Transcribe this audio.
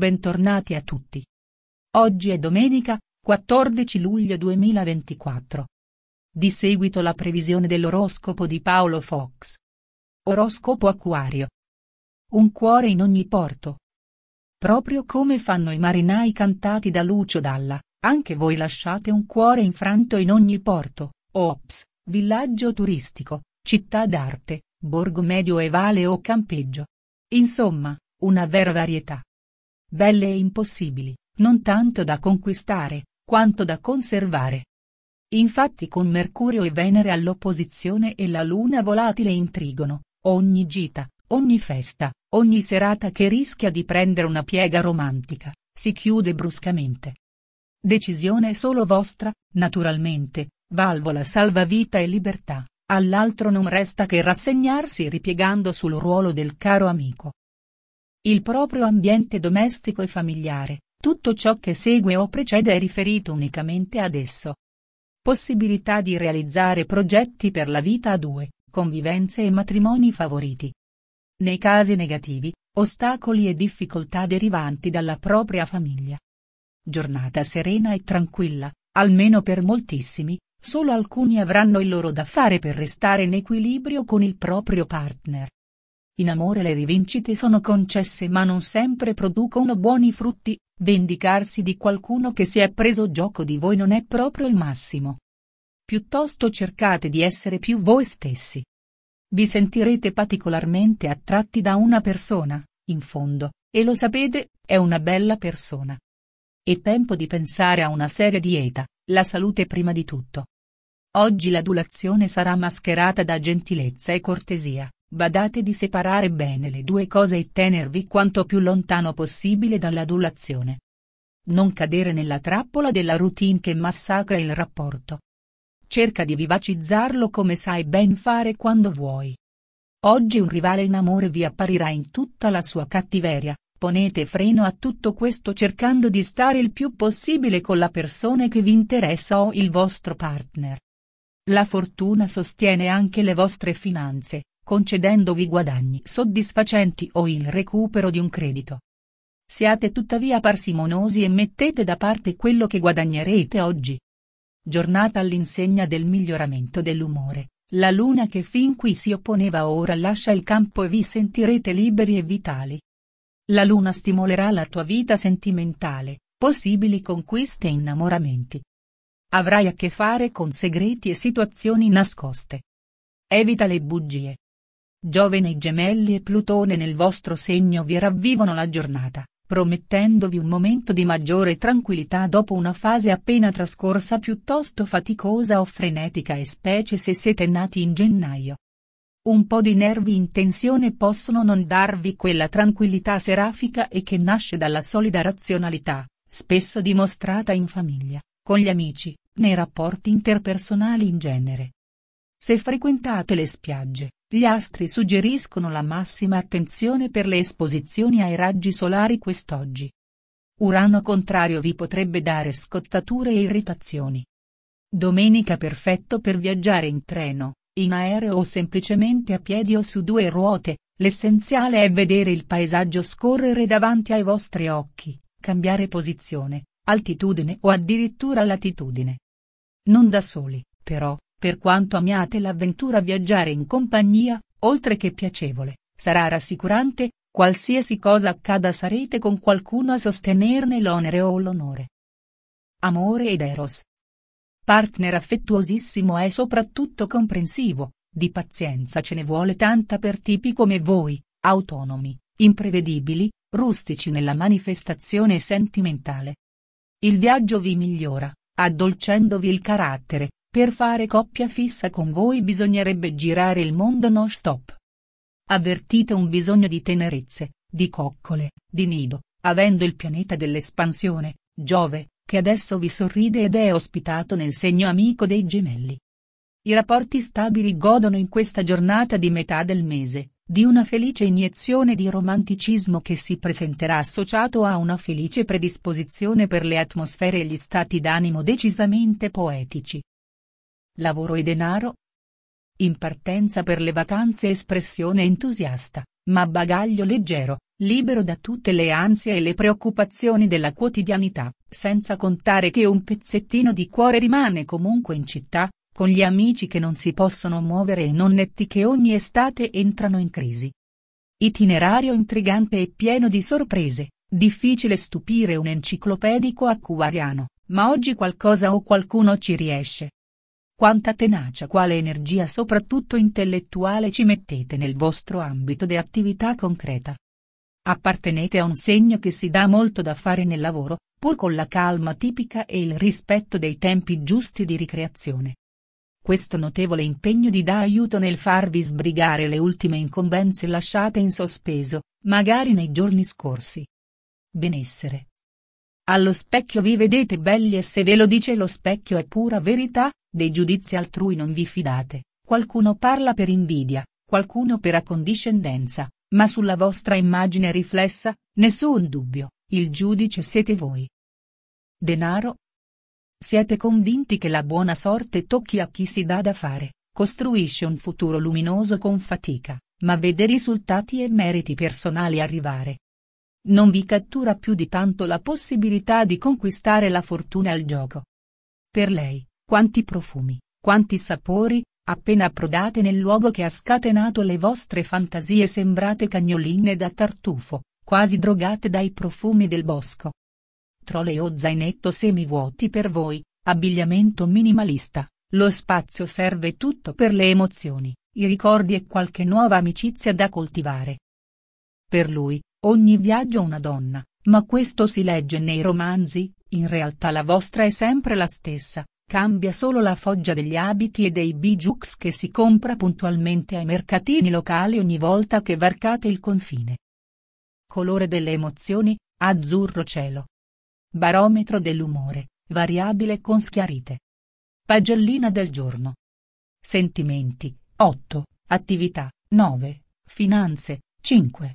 Bentornati a tutti. Oggi è domenica, 14 luglio 2024. Di seguito la previsione dell'oroscopo di Paolo Fox. Oroscopo Acquario. Un cuore in ogni porto. Proprio come fanno i marinai cantati da Lucio Dalla, anche voi lasciate un cuore infranto in ogni porto, ops, villaggio turistico, città d'arte, borgo medioevale o campeggio. Insomma, una vera varietà belle e impossibili, non tanto da conquistare, quanto da conservare. Infatti con Mercurio e Venere all'opposizione e la Luna volatile in trigono, ogni gita, ogni festa, ogni serata che rischia di prendere una piega romantica, si chiude bruscamente. Decisione solo vostra, naturalmente, valvola salva vita e libertà, all'altro non resta che rassegnarsi ripiegando sul ruolo del caro amico il proprio ambiente domestico e familiare, tutto ciò che segue o precede è riferito unicamente ad esso. Possibilità di realizzare progetti per la vita a due, convivenze e matrimoni favoriti. Nei casi negativi, ostacoli e difficoltà derivanti dalla propria famiglia. Giornata serena e tranquilla, almeno per moltissimi, solo alcuni avranno il loro da fare per restare in equilibrio con il proprio partner. In amore le rivincite sono concesse ma non sempre producono buoni frutti, vendicarsi di qualcuno che si è preso gioco di voi non è proprio il massimo. Piuttosto cercate di essere più voi stessi. Vi sentirete particolarmente attratti da una persona, in fondo, e lo sapete, è una bella persona. È tempo di pensare a una seria dieta, la salute prima di tutto. Oggi l'adulazione sarà mascherata da gentilezza e cortesia. Badate di separare bene le due cose e tenervi quanto più lontano possibile dall'adulazione. Non cadere nella trappola della routine che massacra il rapporto. Cerca di vivacizzarlo come sai ben fare quando vuoi. Oggi un rivale in amore vi apparirà in tutta la sua cattiveria, ponete freno a tutto questo cercando di stare il più possibile con la persona che vi interessa o il vostro partner. La fortuna sostiene anche le vostre finanze, concedendovi guadagni soddisfacenti o il recupero di un credito. Siate tuttavia parsimonosi e mettete da parte quello che guadagnerete oggi. Giornata all'insegna del miglioramento dell'umore, la luna che fin qui si opponeva ora lascia il campo e vi sentirete liberi e vitali. La luna stimolerà la tua vita sentimentale, possibili conquiste e innamoramenti. Avrai a che fare con segreti e situazioni nascoste. Evita le bugie. Giove nei gemelli e Plutone nel vostro segno vi ravvivono la giornata, promettendovi un momento di maggiore tranquillità dopo una fase appena trascorsa piuttosto faticosa o frenetica e specie se siete nati in gennaio. Un po' di nervi in tensione possono non darvi quella tranquillità serafica e che nasce dalla solida razionalità, spesso dimostrata in famiglia, con gli amici, nei rapporti interpersonali in genere. Se frequentate le spiagge, gli astri suggeriscono la massima attenzione per le esposizioni ai raggi solari quest'oggi. Urano contrario vi potrebbe dare scottature e irritazioni. Domenica perfetto per viaggiare in treno, in aereo o semplicemente a piedi o su due ruote, l'essenziale è vedere il paesaggio scorrere davanti ai vostri occhi, cambiare posizione, altitudine o addirittura latitudine. Non da soli, però, per quanto amiate l'avventura viaggiare in compagnia, oltre che piacevole, sarà rassicurante, qualsiasi cosa accada sarete con qualcuno a sostenerne l'onere o l'onore. Amore ed Eros. Partner affettuosissimo e soprattutto comprensivo, di pazienza ce ne vuole tanta per tipi come voi, autonomi, imprevedibili, rustici nella manifestazione sentimentale. Il viaggio vi migliora, addolcendovi il carattere, per fare coppia fissa con voi bisognerebbe girare il mondo no stop. Avvertite un bisogno di tenerezze, di coccole, di nido, avendo il pianeta dell'espansione, Giove, che adesso vi sorride ed è ospitato nel segno amico dei gemelli. I rapporti stabili godono in questa giornata di metà del mese, di una felice iniezione di romanticismo che si presenterà associato a una felice predisposizione per le atmosfere e gli stati d'animo decisamente poetici lavoro e denaro. In partenza per le vacanze espressione entusiasta, ma bagaglio leggero, libero da tutte le ansie e le preoccupazioni della quotidianità, senza contare che un pezzettino di cuore rimane comunque in città, con gli amici che non si possono muovere e nonnetti che ogni estate entrano in crisi. Itinerario intrigante e pieno di sorprese, difficile stupire un enciclopedico acquariano, ma oggi qualcosa o qualcuno ci riesce. Quanta tenacia, quale energia soprattutto intellettuale ci mettete nel vostro ambito di attività concreta. Appartenete a un segno che si dà molto da fare nel lavoro, pur con la calma tipica e il rispetto dei tempi giusti di ricreazione. Questo notevole impegno vi dà aiuto nel farvi sbrigare le ultime incombenze lasciate in sospeso, magari nei giorni scorsi. Benessere, allo specchio vi vedete belli e se ve lo dice lo specchio è pura verità, dei giudizi altrui non vi fidate, qualcuno parla per invidia, qualcuno per accondiscendenza, ma sulla vostra immagine riflessa, nessun dubbio, il giudice siete voi. Denaro. Siete convinti che la buona sorte tocchi a chi si dà da fare, costruisce un futuro luminoso con fatica, ma vede risultati e meriti personali arrivare, non vi cattura più di tanto la possibilità di conquistare la fortuna al gioco. Per lei, quanti profumi, quanti sapori, appena approdate nel luogo che ha scatenato le vostre fantasie sembrate cagnoline da tartufo, quasi drogate dai profumi del bosco. Trole o zainetto semivuoti per voi, abbigliamento minimalista, lo spazio serve tutto per le emozioni, i ricordi e qualche nuova amicizia da coltivare. Per lui, Ogni viaggio una donna, ma questo si legge nei romanzi, in realtà la vostra è sempre la stessa, cambia solo la foggia degli abiti e dei bijoux che si compra puntualmente ai mercatini locali ogni volta che varcate il confine. Colore delle emozioni, azzurro cielo. Barometro dell'umore, variabile con schiarite. Pagellina del giorno. Sentimenti, 8, attività, 9, finanze, 5,